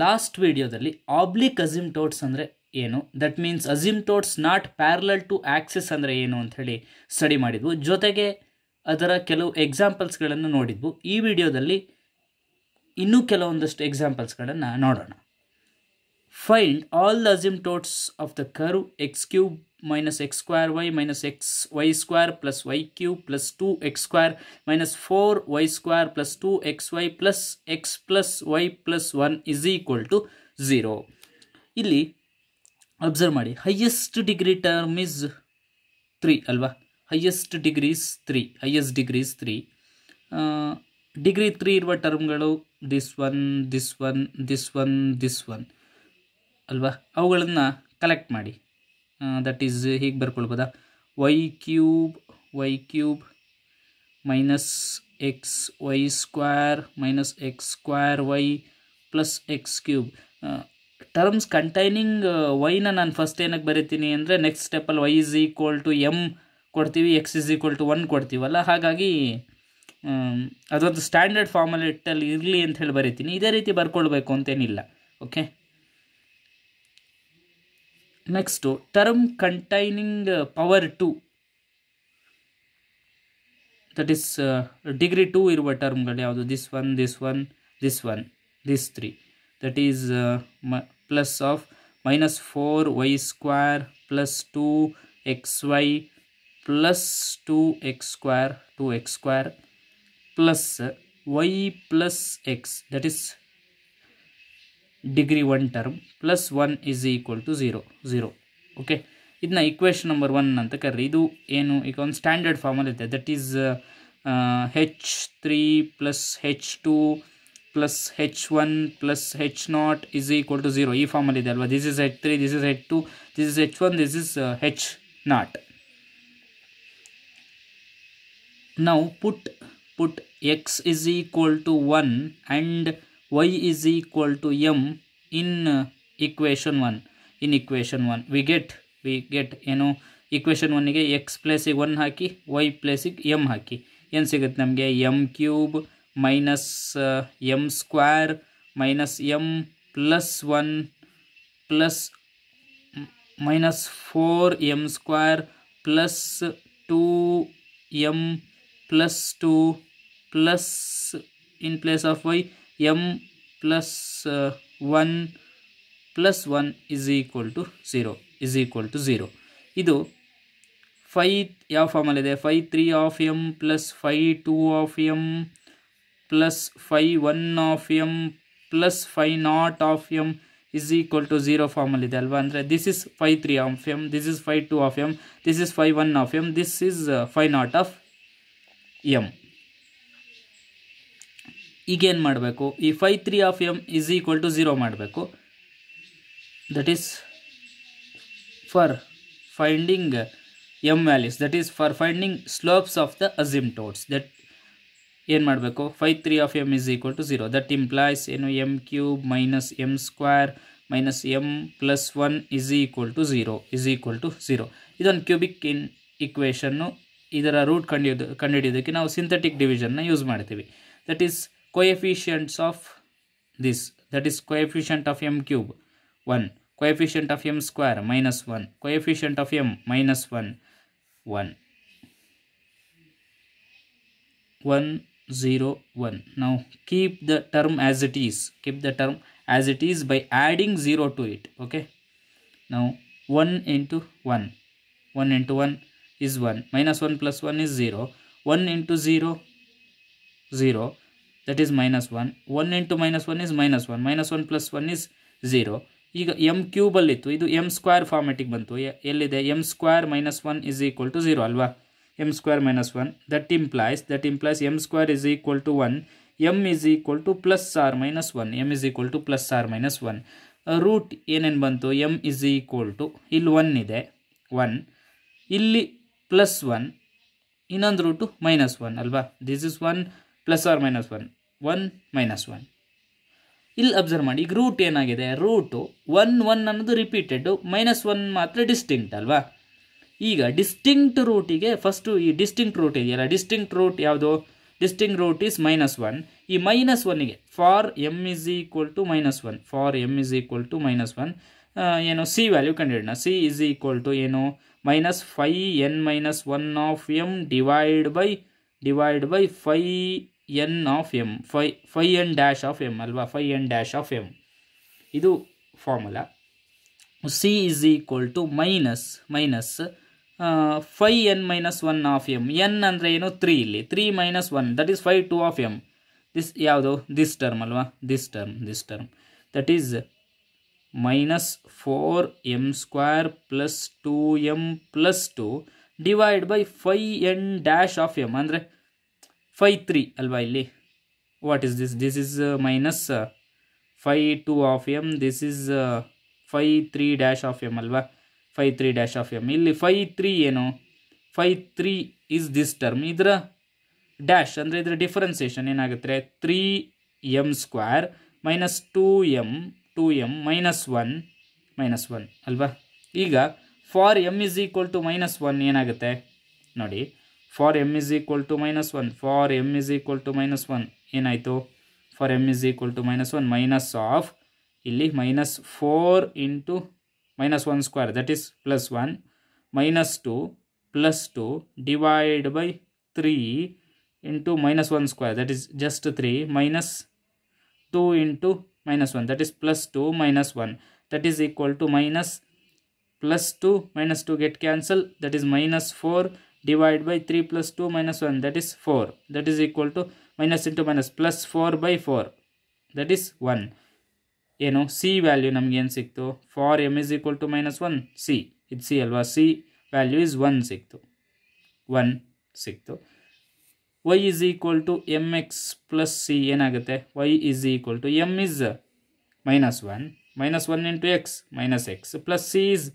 Last ವಿಡಿಯೋದಲ್ಲಿ oblique ಟೋಟ್ಸ್ ಅಂದರೆ ಏನು ದಟ್ ಮೀನ್ಸ್ ಟೋಟ್ಸ್ ನಾಟ್ ಪ್ಯಾರಲಲ್ ಟು ಆಕ್ಸಿಸ್ ಅಂದರೆ ಏನು ಅಂಥೇಳಿ ಸ್ಟಡಿ ಮಾಡಿದ್ವು ಜೊತೆಗೆ ಅದರ ಕೆಲವು ಎಕ್ಸಾಂಪಲ್ಸ್ಗಳನ್ನು ನೋಡಿದ್ವು ಈ ವಿಡಿಯೋದಲ್ಲಿ ಇನ್ನೂ ಕೆಲವೊಂದಷ್ಟು ಎಕ್ಸಾಂಪಲ್ಸ್ಗಳನ್ನು ನೋಡೋಣ find all the asymptotes of the curve x cube minus x square y minus x y square plus y cube plus 2x square minus 4y square plus 2xy plus x plus y plus 1 is equal to 0. ಇಲ್ಲಿ observe ಮಾಡಿ highest degree term is three ಅಲ್ವಾ highest degrees three highest degrees three degree three ಇರುವ ಟರ್ಮ್ಗಳು this one this one this one this one ಅಲ್ವಾ ಅವುಗಳನ್ನು collect ಮಾಡಿ that is ಹೀಗೆ ಬರ್ಕೊಳ್ಬೋದಾ y cube y cube minus x y square minus x square y plus x cube terms containing ವೈನ ನಾನು first ಏನಕ್ಕೆ ಬರೀತೀನಿ ಅಂದರೆ ನೆಕ್ಸ್ಟ್ ಸ್ಟೆಪ್ಪಲ್ಲಿ y is equal to m ಕೊಡ್ತೀವಿ x is equal to one ಕೊಡ್ತೀವಲ್ಲ ಹಾಗಾಗಿ ಅದೊಂದು ಸ್ಟ್ಯಾಂಡರ್ಡ್ ಫಾರ್ಮಲ್ಲಿ ಇರಲಿ ಅಂತ ಹೇಳಿ ಬರೀತೀನಿ ಇದೇ ರೀತಿ ಬರ್ಕೊಳ್ಬೇಕು ಅಂತೇನಿಲ್ಲ okay next term containing power 2 that is uh, degree 2 irva term this one this one this one this three that is uh, plus of minus 4 y square plus 2 xy plus 2 x square 2 x square plus y plus x that is degree one term plus one is equal to zero zero okay ಇದನ್ನ equation number one ಅಂತ ಕರೀರಿ ಇದು ಏನು ಈಗ ಒಂದು standard ಫಾರ್ಮಲ್ಲಿ ಇದೆ that is h three plus H two plus H one plus H naught is equal to zero ಈ ಫಾರ್ಮಲ್ ಇದೆ ಅಲ್ವಾ this is h three this is h two this is h one this is h naught ನಾವು put put x is equal to one and y is equal to m in equation 1 in equation 1 we get we get ಏನು equation ಒನ್ನಿಗೆ x ಪ್ಲೇಸಿಗೆ one ಹಾಕಿ y ಪ್ಲೇಸಿಗೆ m ಹಾಕಿ ಏನು ಸಿಗುತ್ತೆ ನಮಗೆ m cube minus m square minus m plus one plus minus four m square plus two m plus two plus in place of y m plus one plus one is equal to zero is equal to zero ಇದು phi ಯಾವ ಫಾರ್ಮಲ್ಲಿದೆ phi three of m plus phi two of m plus phi one of m plus phi naught of m is equal to zero ಫಾರ್ಮಲ್ಲಿದೆ ಅಲ್ವಾ ಅಂದರೆ this is phi three of m this is phi two of m this is phi one of m this is phi naught of m ಈಗೇನು ಮಾಡಬೇಕು ಈ phi three of m is equal to zero ಮಾಡಬೇಕು that is for finding m values that is for finding slopes of the asymptotes that ಏನು ಮಾಡಬೇಕು phi three of m is equal to zero that implies ಏನು m cube minus m square minus m plus one is equal to zero is equal to zero ಇದೊಂದು cubic in ಇಕ್ವೇಷನ್ನು ಇದರ root ಕಂಡು ಕಂಡುಹಿಡಿಯೋದಕ್ಕೆ ನಾವು synthetic ಡಿವಿಷನ್ನ use ಮಾಡ್ತೀವಿ that is coefficients of this that is coefficient of m cube 1 coefficient of m square minus 1 coefficient of m minus 1 1 1 0 1 now keep the term as it is keep the term as it is by adding 0 to it okay now 1 into 1 1 into 1 is 1 minus 1 plus 1 is 0 1 into 0 0 that is minus one one into minus one is minus one minus one plus one is zero ಈಗ m ಕ್ಯೂಬಲ್ಲಿತ್ತು ಇದು m square ಫಾರ್ಮೆಟಿಗೆ ಬಂತು ಎಲ್ಲಿದೆ m square minus one is equal to zero ಅಲ್ವಾ m square minus one that implies that implies m square is equal to one m is equal to plus or minus one m is equal to plus or minus one root ಏನೇನು ಬಂತು m is equal to ಇಲ್ಲಿ one ಇದೆ one ಇಲ್ಲಿ plus one ಇನ್ನೊಂದು root minus one ಅಲ್ವಾ this is one plus or minus one one minus one ಇಲ್ಲಿ observe ಮಾಡಿ ಈಗ ರೂಟ್ ಏನಾಗಿದೆ ರೂಟು ಒನ್ ಒನ್ ಅನ್ನೋದು ರಿಪೀಟೆಡ್ ಮೈನಸ್ ಒನ್ ಮಾತ್ರ ಡಿಸ್ಟಿಂಕ್ಟ್ ಅಲ್ವಾ ಈಗ ಡಿಸ್ಟಿಂಕ್ಟ್ ರೂಟಿಗೆ ಫಸ್ಟು ಈ ಡಿಸ್ಟಿಂಕ್ಟ್ ರೂಟ್ ಇದೆಯಲ್ಲ ಡಿಸ್ಟಿಂಕ್ಟ್ ರೂಟ್ ಯಾವುದು distinct root is minus one ಈ ಮೈನಸ್ ಒನ್ಗೆ for m is equal to minus one for m is equal to minus one ಏನು ಸಿ ವ್ಯಾಲ್ಯೂ ಕಂಡುಹಿಡೋಣ ಸಿ ಇಸ್ ಈಕ್ವಲ್ ಟು ಏನು minus phi n minus one of m divide by divide by phi n of m phi phi n dash of m ಅಲ್ವಾ phi n dash of m ಇದು formula c is equal to minus minus phi n minus one of m n ಅಂದರೆ ಏನು three ಇಲ್ಲಿ three minus one that is phi two of m this ಯಾವುದು this term ಅಲ್ವಾ this term this term that is minus four m square plus two m plus two divide by phi n dash of m ಅಂದರೆ phi three ಅಲ್ವಾ ಇಲ್ಲಿ what is this this is minus phi two of m this is phi three dash of m ಅಲ್ವಾ phi three dash of m ಇಲ್ಲಿ phi three ಏನು phi three is this term ಇದರ dash ಅಂದರೆ ಇದರ differentiation ಏನಾಗುತ್ತೆ three m square minus two m two m minus one minus one ಅಲ್ವಾ ಈಗ for m is equal to minus one ಏನಾಗುತ್ತೆ ನೋಡಿ for m is equal to minus one for m is equal to minus one ಏನಾಯಿತು for m is equal to minus one minus of ಇಲ್ಲಿ minus four into minus one square that is plus one minus two plus two divide by three into minus one square that is just three minus two into minus one that is plus two minus one that is equal to minus plus two minus two get cancel that is minus four divided by 3 plus 2 minus 1 that is 4 that is equal to minus into minus plus four by four that is one ಏನು c value ನಮಗೇನು ಸಿಕ್ತು for m is equal to minus one c ಇದು c ಅಲ್ವಾ c value is one ಸಿಕ್ತು one ಸಿಕ್ತು y is equal to m x plus c ಏನಾಗುತ್ತೆ y is equal to m is minus one minus one into x minus x plus c is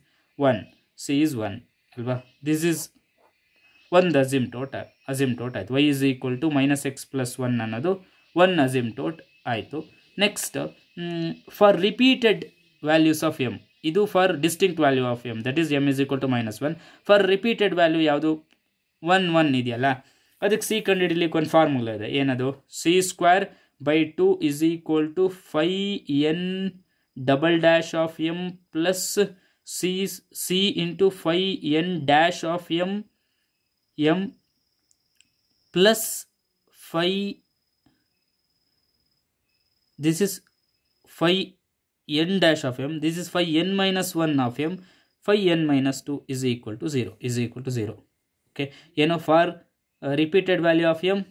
one c is one ಅಲ್ವಾ this is ಒಂದು ಟೋಟ್ Azim asymptote ಆಯಿತು y is equal to minus x plus one ಅನ್ನೋದು one asymptote ಆಯಿತು next for repeated values of m ಇದು for distinct value of m that is m is equal to minus one for repeated value ಯಾವುದು one one ಇದೆಯಲ್ಲ ಅದಕ್ಕೆ c ಕಂಡು ಹಿಡಿಯಲಿಕ್ಕೆ ಒಂದು formula ಇದೆ ಏನದು c square by two is equal to phi n double dash of m plus c c into phi n dash of m m plus phi this is phi n dash of m this is phi n minus 1 of m phi n minus 2 is equal to 0 is equal to 0 okay you know for uh, repeated value of m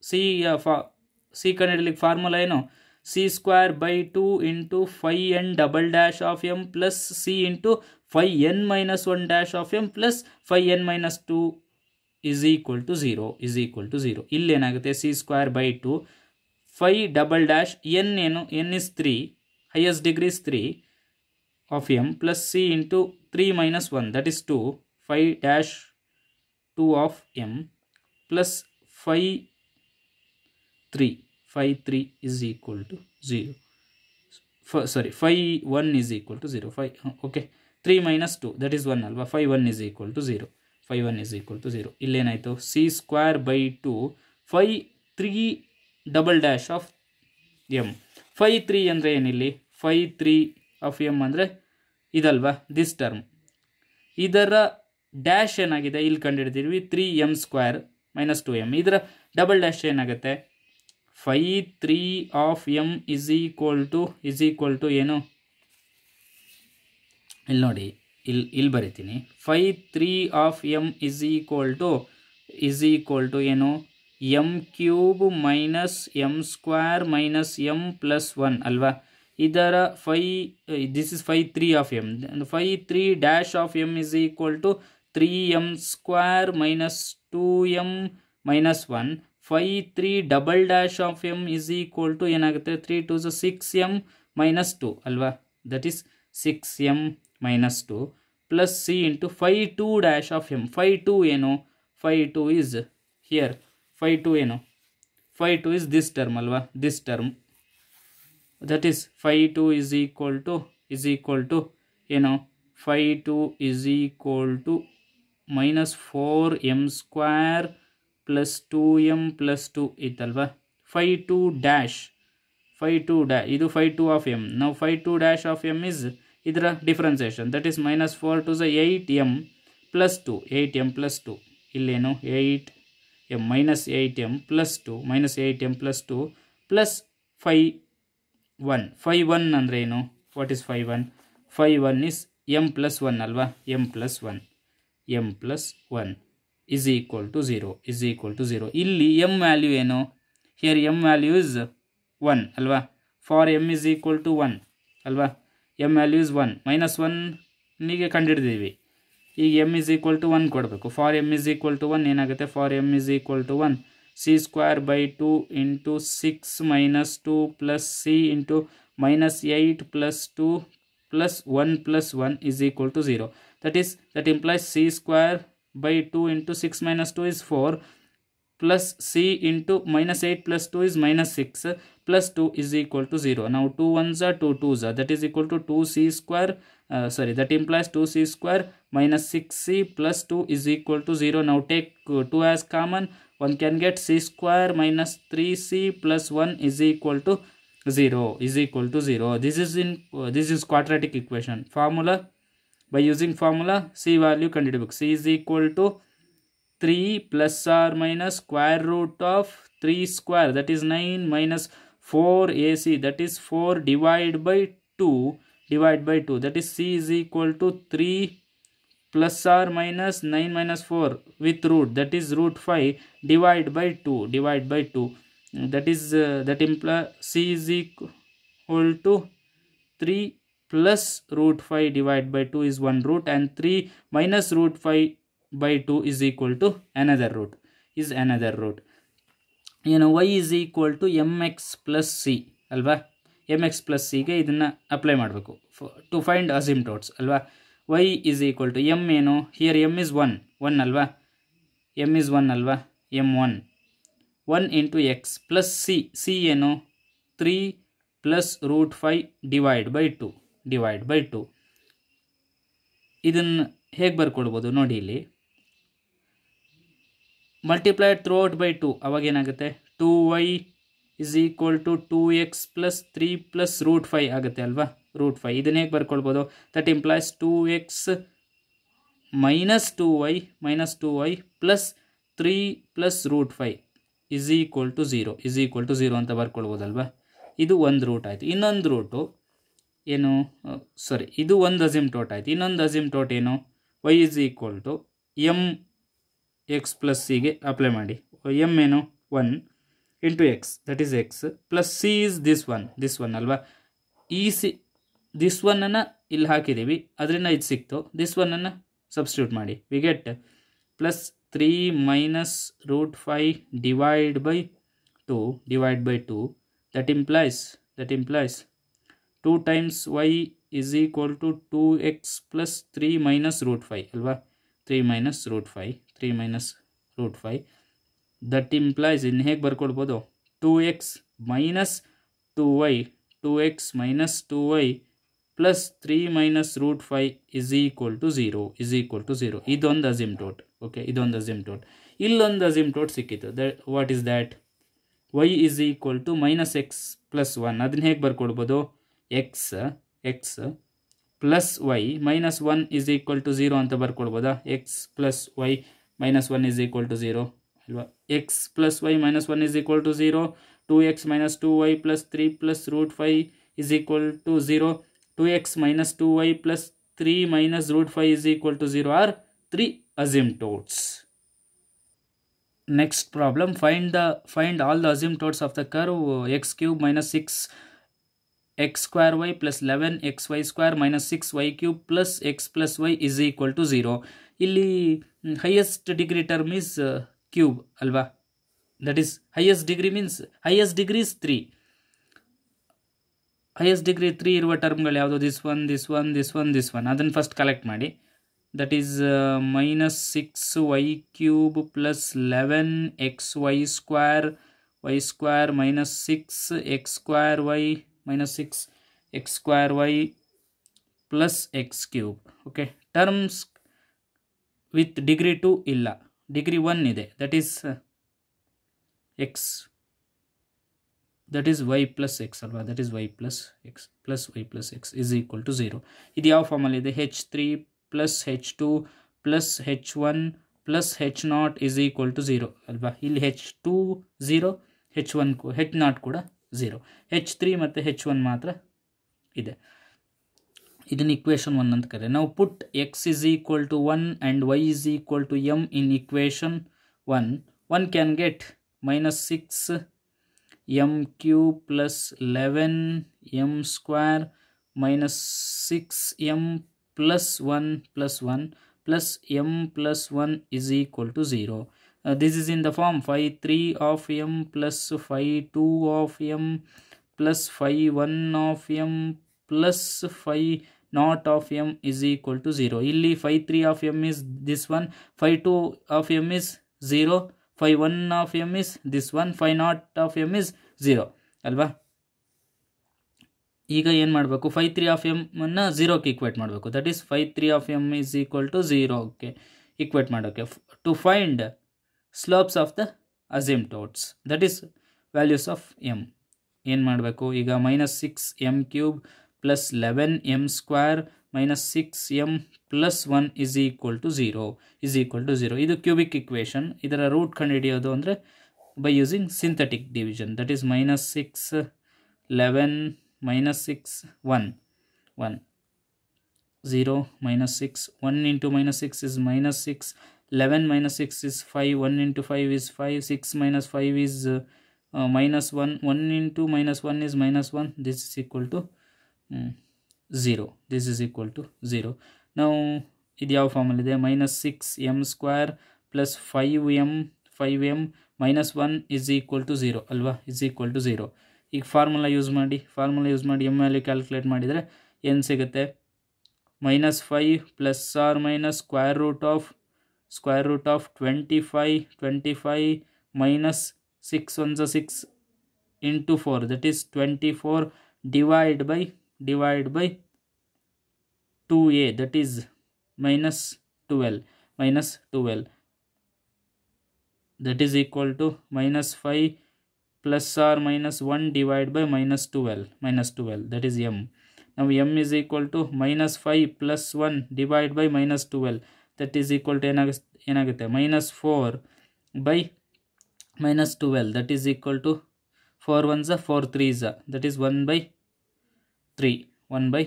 see uh, for see like formula you know c square by 2 into phi n double dash of m plus c into phi n minus 1 dash of m plus phi n minus 2 is equal to zero is equal to zero ಇಲ್ಲೇನಾಗುತ್ತೆ c square by two phi double dash n ಏನು n is three highest degree is three of m plus c into three minus one that is two phi dash two of m plus phi three phi three is equal to zero ಫ sorry phi one is equal to zero phi okay three minus two that is one ಅಲ್ವಾ phi one is equal to zero phi one is equal to zero ಇಲ್ಲೇನಾಯಿತು c square by two phi three double dash of m phi three ಅಂದರೆ ಏನಿಲ್ಲಿ phi three of m ಅಂದರೆ ಇದಲ್ವಾ this term ಇದರ dash ಏನಾಗಿದೆ ಇಲ್ಲಿ ಕಂಡುಹಿಡ್ದಿದ್ವಿ three m square minus two m ಇದರ ಡಬಲ್ ಡ್ಯಾಶ್ ಏನಾಗುತ್ತೆ phi three of m is equal to is equal to ಏನು ಇಲ್ಲಿ ನೋಡಿ ಇಲ್ಲಿ ಇಲ್ಲಿ ಬರಿತೀನಿ phi three of m is equal to is equal to ಏನು m cube minus m square minus m plus one ಅಲ್ವಾ ಇದರ phi this is phi three of m phi three dash of m is equal to three m square minus two m minus one phi three double dash of m is equal to ಏನಾಗುತ್ತೆ three two six m minus two ಅಲ್ವಾ that is six m minus two plus c into phi two dash of m phi two ಏನು phi two is here phi two ಏನು phi two is this term ಅಲ್ವಾ this term that is phi two is equal to is equal to ಏನು phi two is equal to minus four m square plus two m plus two ಇತ್ತಲ್ವಾ phi two dash phi two ಡ್ಯಾ ಇದು phi two of m ನಾವು phi two dash of m is ಇದರ differentiation that is minus four two ಸ eight m plus two eight m plus two ಇಲ್ಲೇನು eight m minus eight m plus two minus eight m plus two plus phi one phi one ಅಂದರೆ ಏನು what is phi one phi one is m plus one ಅಲ್ವಾ m plus one m plus one is equal to zero is equal to zero ಇಲ್ಲಿ m value ಏನು here m value is one ಅಲ್ವಾ for m is equal to one ಅಲ್ವಾ m value is one minus ಒನ್ನಿಗೆ ಕಂಡಿಡಿದೀವಿ ಈಗ m is equal to one ಕೊಡಬೇಕು for m is equal to one ಏನಾಗುತ್ತೆ for m is equal to one c square by two into six minus two plus c into minus eight plus two plus one plus one is equal to zero that is that implies c square by two into six minus two is four plus c into minus eight plus two is minus six plus 2 is equal to 0. Now 2 ones are 2 twos are that is equal to 2c square uh, sorry that implies 2c square minus 6c plus 2 is equal to 0. Now take uh, 2 as common one can get c square minus 3c plus 1 is equal to 0 is equal to 0. This is in uh, this is quadratic equation formula by using formula c value can condition c is equal to 3 plus or minus square root of 3 square that is 9 minus 4ac that is 4 divided by 2 divided by 2 that is c is equal to 3 plus or minus 9 minus 4 with root that is root 5 divided by 2 divided by 2 that is uh, that implies c is equal to 3 plus root 5 divided by 2 is one root and 3 minus root 5 by 2 is equal to another root is another root ಏನು y is equal to m x plus c ಅಲ್ವಾ m x plus ಸಿಗೆ ಇದನ್ನು apply ಮಾಡಬೇಕು to find asymptotes ಅಲ್ವಾ y is equal to m ಏನು here m is one one ಅಲ್ವಾ m is one ಅಲ್ವಾ m one one into x plus c c ಏನು three plus root phi divide by two divide by two ಇದನ್ನು ಹೇಗೆ ಬರ್ಕೊಡ್ಬೋದು ನೋಡಿ ಇಲ್ಲಿ multiplied through out by two ಅವಾಗೇನಾಗುತ್ತೆ two y is equal to two x plus three plus root phi ಆಗುತ್ತೆ ಅಲ್ವಾ root phi ಇದನ್ನ ಹೇಗೆ ಬರ್ಕೊಳ್ಬೋದು that implies two x minus two y minus two y plus three plus root phi is equal to zero is equal to zero ಅಂತ ಬರ್ಕೊಳ್ಬೋದಲ್ವಾ ಇದು ಒಂದು root ಆಯಿತು ಇನ್ನೊಂದು ರೂಟು ಏನು ಸಾರಿ ಇದು ಒಂದು ಅಜಿಮ್ ಟೋಟ್ ಆಯಿತು ಇನ್ನೊಂದು ಅಜಿಮ್ ಟೋಟ್ ಏನು y is equal to m x plus ಸಿಗೆ ಅಪ್ಲೈ ಮಾಡಿ ಎಮ್ ಏನು one into x that is x plus c is this one this one ಅಲ್ವಾ ಈ ಸಿ ದಿಸ್ ಒನ್ನನ್ನು ಇಲ್ಲಿ ಹಾಕಿದ್ದೀವಿ ಅದರಿಂದ ಇದು ಸಿಕ್ತು ದಿಸ್ ಒನ್ನನ್ನು ಸಬ್ಸ್ಟ್ಯೂಟ್ ಮಾಡಿ we get plus three minus root phi divide by two divide by two that implies that implies two times y is equal to two x plus three minus root phi ಅಲ್ವಾ three minus root phi three minus root phi that implies ಇನ್ನು ಹೇಗೆ ಬರ್ಕೊಡ್ಬೋದು two x minus two y two x minus two y plus three minus root phi is equal to zero is equal to zero ಇದೊಂದು Azim ಟೋಟ್ okay ಇದೊಂದು ಅಜಿಮ್ ಟೋಟ್ ಇಲ್ಲೊಂದು asymptote ಸಿಕ್ಕಿತ್ತು the what is that y is equal to minus x plus one ಅದನ್ನ ಹೇಗೆ ಬರ್ಕೊಡ್ಬೋದು x x plus y minus one is equal to zero ಅಂತ ಬರ್ಕೊಳ್ಬೋದಾ x plus y minus one is equal to zero ಅಲ್ವಾ x plus y minus one is equal to zero two x minus two y plus three plus root phi is equal to zero two x minus two y plus three minus root phi is equal to zero are three ಟೋಟ್ಸ್ next problem find the find all the toads of the curve x cube minus six x x y plus eleven x y square minus six y cube plus x plus y is equal to zero ಇಲ್ಲಿ highest degree term is cube ಅಲ್ವಾ that is highest degree means highest degree is three highest degree three ಇರುವ ಟರ್ಮ್ಗಳು ಯಾವುದು this one this one this one this one ಅದನ್ನು first collect ಮಾಡಿ that is minus six y cube plus eleven x y square y square minus six x square y minus 6 x square y plus x cube okay terms with degree 2 illa degree 1 ide that is uh, x that is y plus x alva that is y plus x plus y plus x is equal to 0 ಇದು ಯಾವ ಫಾರ್ಮಲ್ಲಿ ide h3 three plus H two plus H one plus H naught is equal to zero ಅಲ್ವಾ ಇಲ್ಲಿ ಹೆಚ್ zero H three ಮತ್ತು H one ಮಾತ್ರ ಇದೆ ಇದನ್ನು equation one ಅಂತ ಕರೆ ನಾವು put x is equal to one and y is equal to m in equation one one can get minus six m cube plus eleven m square minus six m plus one plus one plus m plus one is equal to zero this is in the form phi 3 of m plus phi 2 of m plus phi 1 of m plus phi naught of m is equal to 0 Illy phi 3 of m is this one phi 2 of m is 0 phi 1 of m is this one phi naught of m is 0 Alba? ಈಗ ಏನು ಮಾಡಬೇಕು phi three of ಅನ್ನು ಝೀರೋಕ್ಕೆ equate ಮಾಡಬೇಕು that is phi of m is equal to 0 ಝೀರೋಕ್ಕೆ equate ಮಾಡೋಕ್ಕೆ To find... slopes of the ಟೋಟ್ಸ್ that is values of m ಏನು ಮಾಡಬೇಕು ಈಗ minus six m cube plus eleven m square minus six m plus one is equal to zero is equal to zero ಇದು cubic equation ಇದರ root ಕಂಡು ಹಿಡಿಯೋದು ಅಂದರೆ by using synthetic division that is minus six eleven minus six one one zero minus six one into minus six is minus six eleven minus six is five one into five is five six minus five is minus one one into minus one minus minus one uh, uh, minus is this to equal this is 0 to zero ನಾವು ಇದು ಯಾವ ಫಾರ್ಮಲ್ಲಿದೆ minus six m square plus five m five m minus one is equal to zero ಅಲ್ವಾ is equal to zero ಈಗ formula use ಮಾಡಿ formula use ಮಾಡಿ m value calculate ಮಾಡಿದರೆ ಏನು ಸಿಗುತ್ತೆ minus five plus or minus square root of square root of 25 25 minus 6 on the 6 into 4 that is 24 divided by divided by 2a that is minus 12 minus 12 that is equal to minus 5 plus or minus 1 divided by minus 12 minus 12 that is m now m is equal to minus 5 plus 1 divided by minus 12 that is equal to 4 by minus 12 that is equal to 4 a 4 a. that is 1 by 3 1 by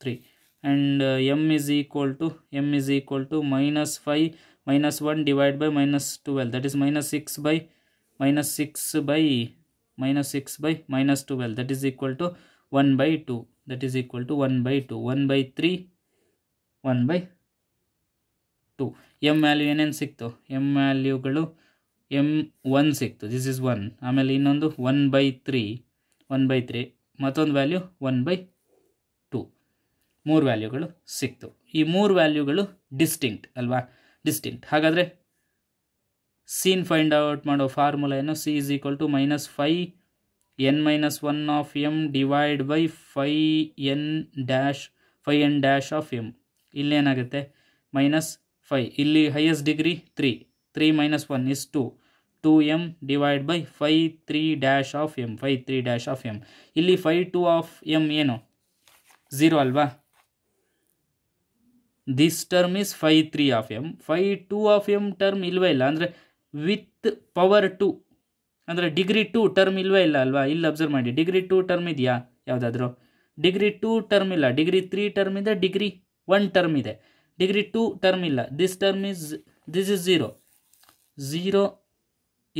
3 and uh, m is equal to m is equal to minus 5 minus 1 divided by minus 12 that is minus 6 by minus 6 by minus 6 by minus 12 that is equal to 1 by 2 that is equal to 1 by 2 1 by 3 1 by ಸಿಕ್ತು m value ಏನೇನು ಸಿಕ್ತು m ವ್ಯಾಲ್ಯೂಗಳು m one ಸಿಕ್ತು this is one ಆಮೇಲೆ ಇನ್ನೊಂದು one by three one by three ಮತ್ತೊಂದು value one by two ಮೂರು ವ್ಯಾಲ್ಯೂಗಳು ಸಿಕ್ತು ಈ ಮೂರು ವ್ಯಾಲ್ಯೂಗಳು ಡಿಸ್ಟಿಂಕ್ಟ್ ಅಲ್ವಾ ಡಿಸ್ಟಿಂಕ್ಟ್ ಹಾಗಾದರೆ ಸೀನ್ ಫೈಂಡ್ ಔಟ್ ಮಾಡೋ ಫಾರ್ಮುಲಾ ಏನು c is equal to minus phi n minus one of m divide by phi n dash phi n dash of m ಇಲ್ಲೇನಾಗುತ್ತೆ ಮೈನಸ್ ಫೈ ಇಲ್ಲಿ highest degree three three minus one is two two m divide by phi three dash of m phi three dash of m ಇಲ್ಲಿ phi two of m ಏನು zero ಅಲ್ವಾ this term is phi three of m phi two of m term ಇಲ್ವೇ ಇಲ್ಲ ಅಂದರೆ with power two ಅಂದರೆ degree two term ಇಲ್ವೇ ಇಲ್ಲ ಅಲ್ವಾ ಇಲ್ಲಿ ಅಬ್ಸರ್ವ್ ಮಾಡಿ ಡಿಗ್ರಿ ಟು ಟರ್ಮ್ ಇದೆಯಾ ಯಾವುದಾದ್ರೂ ಡಿಗ್ರಿ ಟು ಟರ್ಮ್ ಇಲ್ಲ ಡಿಗ್ರಿ ತ್ರೀ ಟರ್ಮ್ ಇದೆ ಡಿಗ್ರಿ ಒನ್ ಟರ್ಮ್ ಇದೆ ಡಿಗ್ರಿ ಟು ಟರ್ಮ್ ಇಲ್ಲ this term is this is zero zero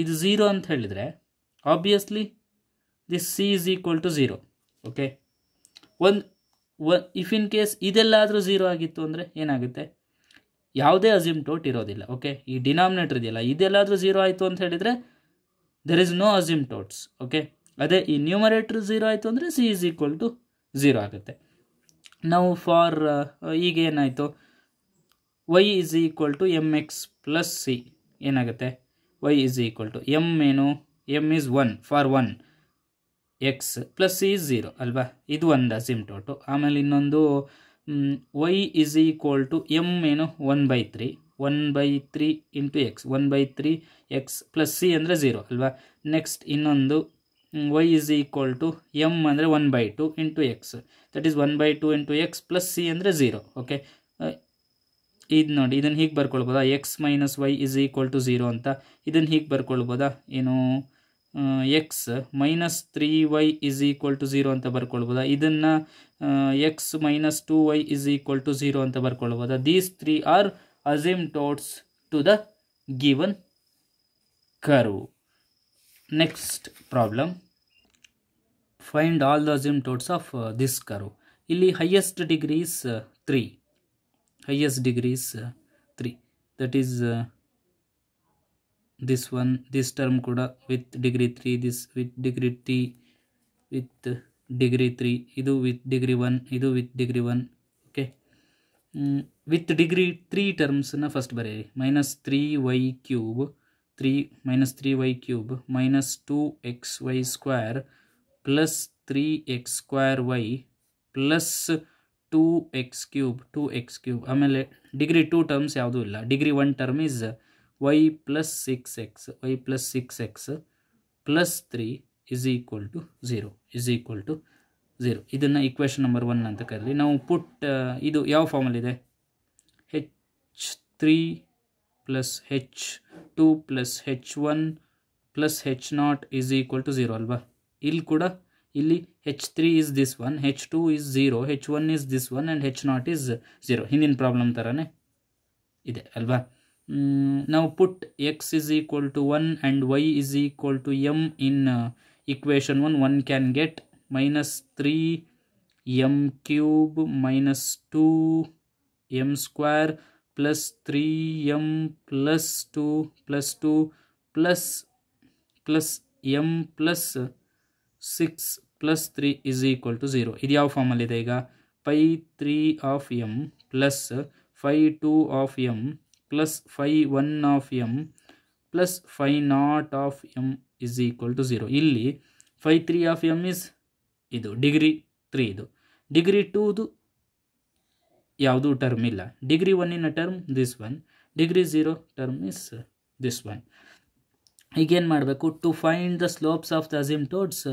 ಇದು ಝೀರೋ ಅಂತ ಹೇಳಿದರೆ obviously this c is equal to zero okay ಒಂದು ಒನ್ ಇಫ್ ಇನ್ ಕೇಸ್ ಇದೆಲ್ಲಾದರೂ zero ಆಗಿತ್ತು ಅಂದರೆ ಏನಾಗುತ್ತೆ ಯಾವುದೇ ಅಜಿಮ್ ಟೋಟ್ ಇರೋದಿಲ್ಲ ಓಕೆ ಈ ಡಿನಾಮಿನೇಟರ್ ಇದೆಯಲ್ಲ ಇದೆಲ್ಲಾದರೂ ಝೀರೋ ಆಯಿತು ಅಂತ ಹೇಳಿದರೆ there is no asymptotes okay ಅದೇ ಈ ನ್ಯೂಮರೇಟರ್ ಝೀರೋ ಆಯಿತು ಅಂದರೆ c is equal to zero ಆಗುತ್ತೆ ನಾವು ಫಾರ್ ಈಗ ಏನಾಯಿತು y is equal to m x plus c ಏನಾಗುತ್ತೆ y is equal to m ಏನು m is one for one x plus c is zero ಅಲ್ವಾ ಇದು ಒಂದು ಟೋಟು ಆಮೇಲೆ ಇನ್ನೊಂದು y is equal to m ಏನು one by three one by three into X one by three x plus c ಅಂದರೆ zero ಅಲ್ವಾ ನೆಕ್ಸ್ಟ್ ಇನ್ನೊಂದು y is equal to m ಅಂದರೆ one by two into x that is one by two into x plus c ಅಂದರೆ zero okay ಇದು ನೋಡಿ ಇದನ್ನು ಹೀಗೆ ಬರ್ಕೊಳ್ಬೋದಾ x minus y is equal to zero ಅಂತ ಇದನ್ನು ಹೀಗೆ ಬರ್ಕೊಳ್ಬೋದಾ ಏನು x minus three y is equal to zero ಅಂತ ಬರ್ಕೊಳ್ಬೋದಾ ಇದನ್ನು x minus two y is equal to zero ಅಂತ ಬರ್ಕೊಳ್ಬೋದಾ these three are asymptotes to the given curve next problem find all the asymptotes of this curve ಇಲ್ಲಿ highest degrees three highest degree is uh, 3 that is uh, this one this term with degree 3 this with degree 3 with degree 3 idu with degree 1 idu with degree 1 okay mm, with degree 3 terms na first bare minus 3y cube 3 minus 3y cube minus 2xy square plus 3x square y plus two x cube two x cube ಆಮೇಲೆ degree two terms ಯಾವುದೂ ಇಲ್ಲ degree one term is y plus six x y plus six x plus three is equal to zero is equal to zero ಇದನ್ನು equation number one ಅಂತ ಕರೀರಿ ನಾವು put uh, ಇದು ಯಾವ ಫಾರ್ಮಲ್ಲಿದೆ H three plus H two plus H one plus H naught is equal to zero ಅಲ್ವಾ ಇಲ್ಲಿ ಕೂಡ ಇಲ್ಲಿ H three is this one H two is zero H one is this one and H naught is zero ಹಿಂದಿನ problem ಥರನೇ ಇದೆ ಅಲ್ವಾ ನಾವು put x is equal to one and y is equal to m in equation one one can get minus three m cube minus two m square plus three m plus two plus two plus plus m plus six plus three is equal to zero ಇದು ಯಾವ ಫಾರ್ಮಲ್ಲಿದೆ ಈಗ phi three of m plus phi two of m plus phi one of m plus phi naught of m is equal to zero ಇಲ್ಲಿ phi three of m is ಇದು degree three ಇದು degree ಟೂದು ಯಾವುದು term ಇಲ್ಲ degree ಒನ್ನಿನ term this one degree zero term is this one ಈಗೇನು ಮಾಡಬೇಕು to find the slopes of the asymptotes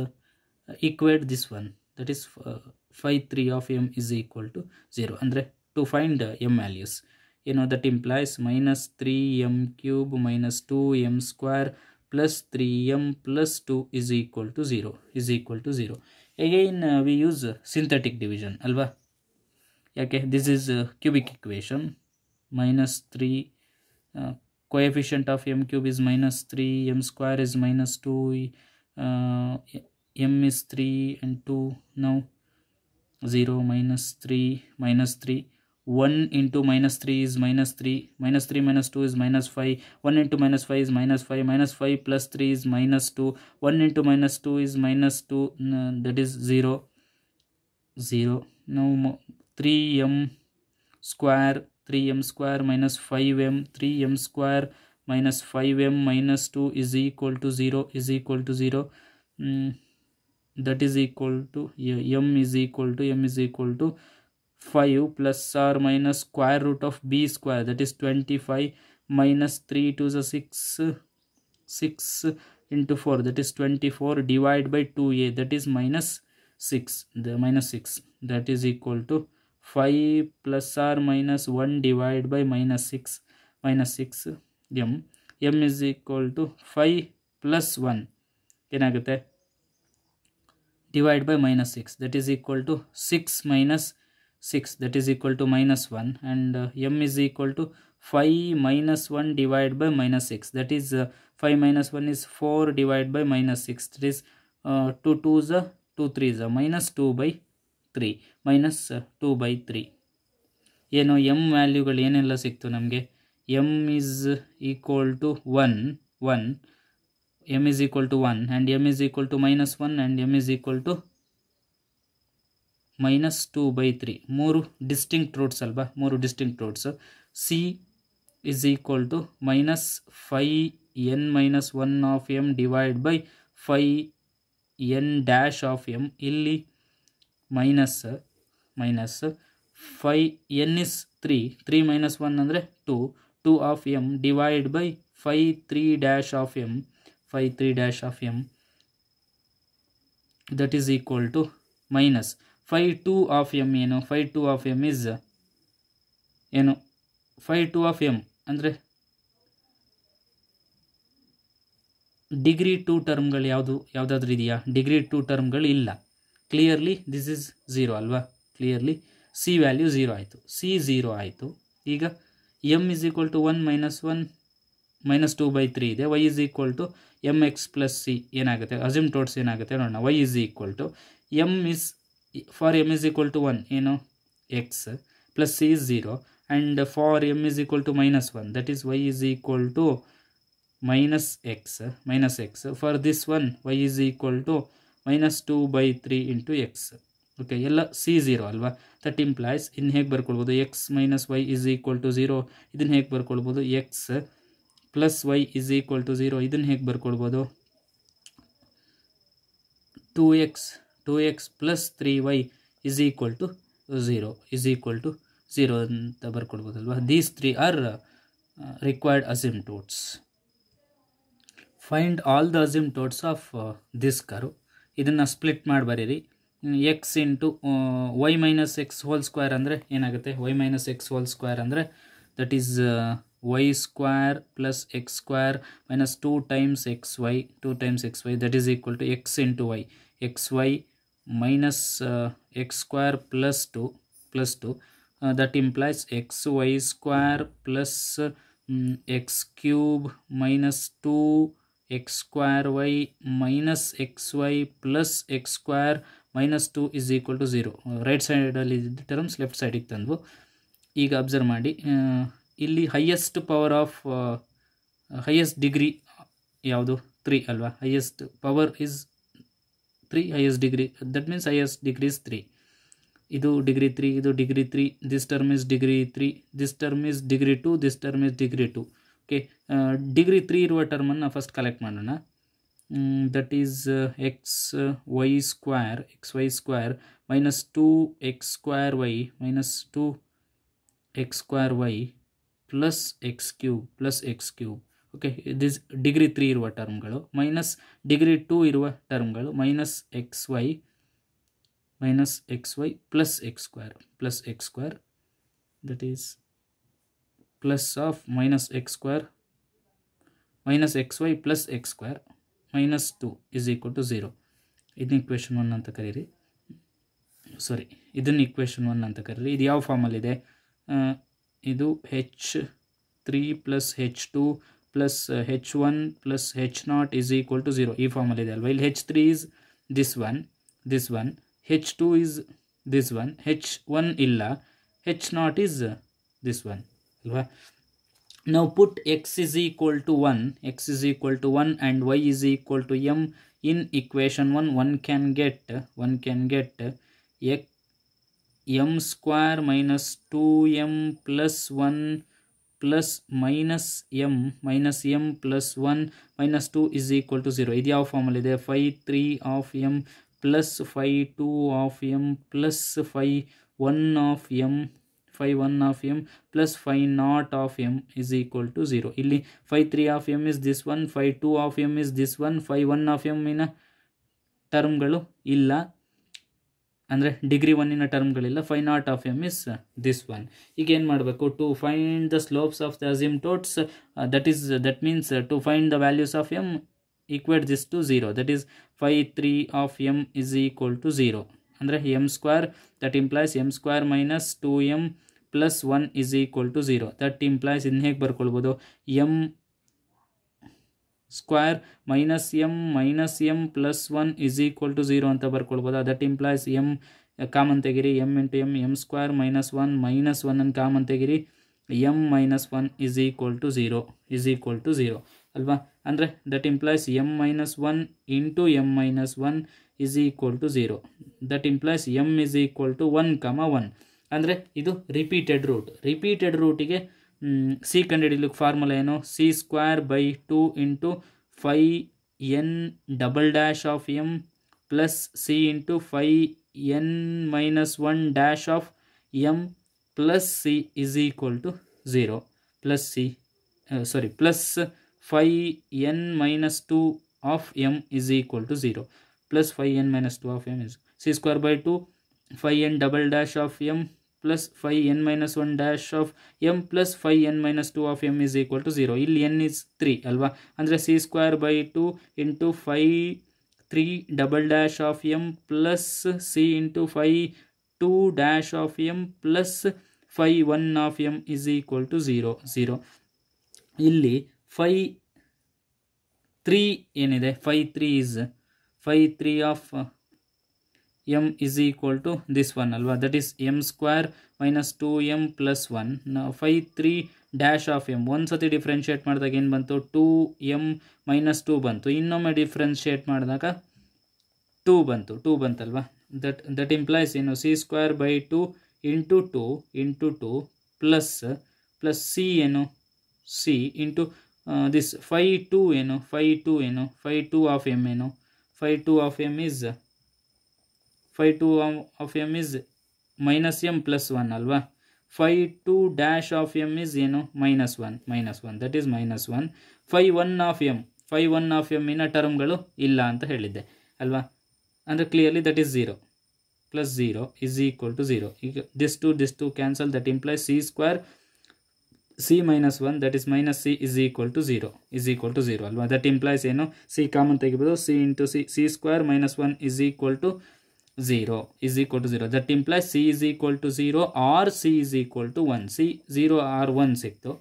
equate this one that is uh, phi 3 of m is equal to 0 And to find uh, m values you know that implies minus 3m cube minus 2m square plus 3m plus 2 is equal to 0 is equal to 0 again uh, we use uh, synthetic division alva okay this is uh, cubic equation minus 3 uh, coefficient of m cube is minus 3 m square is minus 2 uh, m is 3 and 2 now 0 minus 3 minus 3 1 into minus 3 is minus 3 minus 3 minus 2 is minus 5 1 into minus 5 is minus 5 minus 5 plus 3 is minus 2 1 into minus 2 is minus 2 that is 0 0 now 3m square 3m square minus 5m 3m square minus 5m minus 2 is equal to 0 is equal to 0 mm that is equal to m is equal to m is equal to 5 plus or minus square root of b square that is 25 minus 3 to the 6 6 into 4 that is 24 divided by 2a that is minus 6 the minus 6 that is equal to 5 plus or minus 1 divided by minus 6 minus 6 m m is equal to 5 plus 1 ಏನಾಗುತ್ತೆ divide by minus 6 that is equal to 6 minus 6 that is equal to minus 1 and uh, m is equal to 5 minus 1 divided by minus 6 that is uh, 5 minus 1 is 4 divided by minus 6 that is uh, 2 2 is 2 3 is minus 2 by 3 minus uh, 2 by 3 ಏನು m ವ್ಯಾಲ್ಯೂಗಳು ಏನೆಲ್ಲ ಸಿಕ್ತು ನಮಗೆ m is equal to 1 1 m is equal to one and m is equal to minus one and m is equal to minus two by three ಮೂರು distinct roots ಅಲ್ವಾ ಮೂರು distinct roots c is equal to minus phi n minus one of m divide by phi n dash of m ಇಲ್ಲಿ minus minus phi n is three three minus one ಅಂದರೆ two two of m divide by phi three dash of m phi three dash of m that is equal to minus phi 2 of m ಏನು phi two of m is ಏನು phi two of m ಅಂದರೆ degree two ಟರ್ಮ್ಗಳು ಯಾವುದು ಯಾವುದಾದ್ರೂ ಇದೆಯಾ degree two ಟರ್ಮ್ಗಳು ಇಲ್ಲ clearly this is zero ಅಲ್ವಾ ಕ್ಲಿಯರ್ಲಿ ಸಿ ವ್ಯಾಲ್ಯೂ ಝೀರೋ ಆಯಿತು ಸಿ ಝೀರೋ ಆಯಿತು ಈಗ m is equal to one minus one minus two by three ಇದೆ y is equal to m x plus c ಏನಾಗುತ್ತೆ asymptotes ಏನಾಗುತ್ತೆ ನೋಡೋಣ y is equal to m is for m is equal to one ಏನು x plus c is zero and for m is equal to minus one that is y is equal to minus x minus x for this one y is equal to minus two by three into x okay ಎಲ್ಲ c zero ಅಲ್ವಾ that implies ಇನ್ನು ಹೇಗೆ ಬರ್ಕೊಳ್ಬೋದು x minus y is equal to zero ಇದನ್ನು ಹೇಗೆ ಬರ್ಕೊಳ್ಬೋದು x plus y is equal to zero ಇದನ್ನು ಹೇಗೆ ಬರ್ಕೊಳ್ಬೋದು two x two x plus three y is equal to zero is equal to zero ಅಂತ ಬರ್ಕೊಳ್ಬೋದಲ್ವಾ these three are required roots find all the toads of this curve ಇದನ್ನು split ಮಾಡಿ ಬರೀರಿ x into y minus x whole square ಅಂದರೆ ಏನಾಗುತ್ತೆ y minus x whole square ಅಂದರೆ that is y square plus x square minus 2 times xy 2 times xy that is equal to x into y xy minus uh, x square plus 2 plus 2 uh, that implies xy square plus uh, x cube minus 2 x square y minus xy plus x square minus 2 is equal to 0 uh, right side ಸೈಡಲ್ಲಿ terms left ಸೈಡಿಗೆ ತಂದು ಈಗ observe ಮಾಡಿ ಇಲ್ಲಿ highest power of highest degree ಯಾವುದು three ಅಲ್ವಾ highest power is three highest degree that means highest degree is three ಇದು degree three ಇದು degree three this term is degree three this term is degree two this term is degree two okay degree three ಇರುವ ಟರ್ಮನ್ನು first collect ಮಾಡೋಣ that is x y square x y square minus two x square y minus two x square y plus x cube plus x cube okay this degree three ಇರುವ ಟರ್ಮ್ಗಳು minus degree two ಇರುವ ಟರ್ಮ್ಗಳು minus x y minus x y plus x square plus x square that is plus of minus x square minus x y plus x square minus two is equal to zero ಇದನ್ನ equation one ಅಂತ ಕರೀರಿ ಸಾರಿ ಇದನ್ನು equation one ಅಂತ ಕರೀರಿ ಇದು ಯಾವ ಫಾರ್ಮಲ್ಲಿದೆ ಇದು H three plus H two plus H one plus H naught is equal to zero ಈ ಫಾರ್ಮಲ್ಲಿದೆ ಅಲ್ವಾ ಇಲ್ಲಿ H three is this one this one H two is this one H one ಇಲ್ಲ H naught is this one ಅಲ್ವಾ ನಾವು put x is equal to one x is equal to one and y is equal to m in equation one one can get one can get ಎಕ್ m square minus two m plus one plus minus m minus m plus one minus two is equal to zero ಇದು ಯಾವ ಫಾರ್ಮಲ್ಲಿದೆ phi three of m plus phi two of m plus phi one of m phi one of m plus phi naught of m is equal to zero ಇಲ್ಲಿ phi three of m is this one phi two of m is this one phi one of M ಇನ್ನ ಟರ್ಮ್ಗಳು ಇಲ್ಲ ಅಂದರೆ degree ಒನ್ನಿನ ಟರ್ಮ್ಗಳಿಲ್ಲ phi naught of m is this one ಈಗ ಏನು ಮಾಡಬೇಕು to find the slopes of the asymptotes that is that means to find the values of m equate this to zero that is phi three of m is equal to zero ಅಂದರೆ m square that implies m square minus two m plus one is equal to zero that implies ಇನ್ನು ಹೇಗೆ ಬರ್ಕೊಳ್ಬೋದು m square minus m minus m plus one is equal to zero ಅಂತ ಬರ್ಕೊಳ್ಬೋದು that implies m common ತೆಗಿರಿ m into m m square minus one minus one ಒನ್ನನ್ನು common ತೆಗಿರಿ m minus one is equal to zero is equal to zero ಅಲ್ವಾ ಅಂದರೆ that implies m minus one into m minus one is equal to zero that implies m is equal to one comma one ಅಂದರೆ ಇದು repeated root repeated ರೂಟಿಗೆ Hmm, c can read look formula you know C square by 2 into phi n double dash of m plus C into phi n minus 1 dash of m plus C is equal to 0 plus C uh, sorry plus phi n minus 2 of m is equal to 0 plus phi n minus 2 of m is c square by 2 phi n double dash of m plus phi n minus one dash of m plus phi n minus two of m is equal to zero ಇಲ್ಲಿ n is three ಅಲ್ವಾ ಅಂದರೆ c square by two into phi three double dash of m plus c into phi two dash of m plus phi one of m is equal to zero zero ಇಲ್ಲಿ phi three ಏನಿದೆ phi three is phi three of m is equal to this one ಅಲ್ವಾ that is m square minus two m plus one phi three dash of m ಒಂದು ಸತಿ differentiate ಮಾಡಿದಾಗ ಏನು ಬಂತು two m minus two ಬಂತು ಇನ್ನೊಮ್ಮೆ differentiate ಮಾಡಿದಾಗ two ಬಂತು ಟೂ ಬಂತಲ್ವಾ ದಟ್ ದಟ್ ಇಂಪ್ಲೈಸ್ ಏನು c square by two into two into two plus plus c ಏನು c into this phi two ಏನು ಫೈ ಟು ಏನು ಫೈ ಟು ಆಫ್ ಎಮ್ ಏನು phi two of m is phi two of m is minus m plus one ಅಲ್ವಾ phi two dash of m is ಏನು minus one minus one that is minus one phi one of m phi one of ಎಮ್ಮಿನ ಟರ್ಮ್ಗಳು ಇಲ್ಲ ಅಂತ ಹೇಳಿದ್ದೆ ಅಲ್ವಾ ಅಂದರೆ clearly that is zero plus zero is equal to zero ಈಗ this two this two cancel that implies c square c minus one that is minus c is equal to zero is equal to zero ಅಲ್ವಾ that implies ಏನು c common ತೆಗಿಬೋದು c into c c square minus one is equal to 0 is equal to 0. That implies c is equal to 0 or c is equal to one c zero or one ಸಿಕ್ತು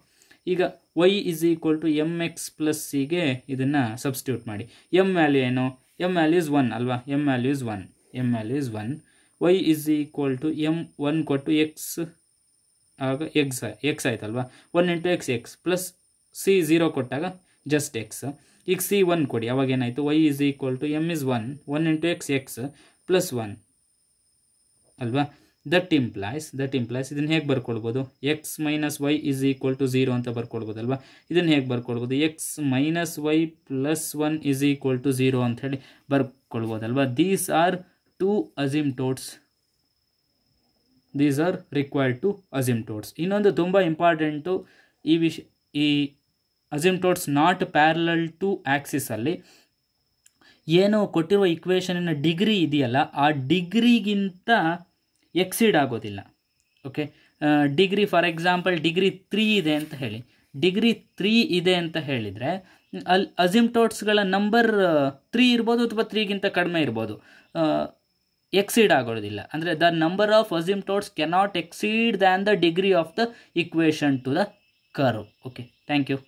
ಈಗ y is equal to m x plus ಸಿಗೆ ಇದನ್ನು substitute ಮಾಡಿ m value ಏನು m value is one ಅಲ್ವಾ m value is one m value is one y is equal to m one ಕೊಟ್ಟು x ಆಗ x x ಆಯ್ತಲ್ವಾ one into x x plus c zero ಕೊಟ್ಟಾಗ just x ಈಗ c one ಕೊಡಿ ಅವಾಗ ಏನಾಯಿತು y is equal to m is one one into x x plus one ಅಲ್ವಾ that implies that implies ಇದನ್ನು ಹೇಗೆ ಬರ್ಕೊಳ್ಬೋದು x minus y is equal to zero ಅಂತ ಬರ್ಕೊಳ್ಬೋದಲ್ವಾ ಇದನ್ನು ಹೇಗೆ ಬರ್ಕೊಳ್ಬೋದು x minus y plus one is equal to zero ಅಂತ ಹೇಳಿ ಬರ್ಕೊಳ್ಬೋದಲ್ವಾ these are two asymptotes these are required two asymptotes ಇನ್ನೊಂದು ತುಂಬ ಇಂಪಾರ್ಟೆಂಟು ಈ ವಿಷ ಈ asymptotes not parallel to ಅಲ್ಲಿ ಏನು ಕೊಟ್ಟಿರುವ ಇಕ್ವೇಷನಿನ ಡಿಗ್ರಿ ಇದೆಯಲ್ಲ ಆ ಡಿಗ್ರಿಗಿಂತ ಎಕ್ಸಿಡ್ ಆಗೋದಿಲ್ಲ okay degree for example degree three ಇದೆ ಅಂತ ಹೇಳಿ ಡಿಗ್ರಿ ತ್ರೀ ಇದೆ ಅಂತ ಹೇಳಿದರೆ ಅಲ್ಲಿ ಅಜಿಮ್ಟೋಟ್ಸ್ಗಳ ನಂಬರ್ ತ್ರೀ ಇರ್ಬೋದು ಅಥವಾ ತ್ರೀಗಿಂತ ಕಡಿಮೆ ಇರ್ಬೋದು ಎಕ್ಸೀಡ್ ಆಗೋದಿಲ್ಲ ಅಂದರೆ the number of asymptotes cannot exceed than the degree of the equation to the curve okay thank you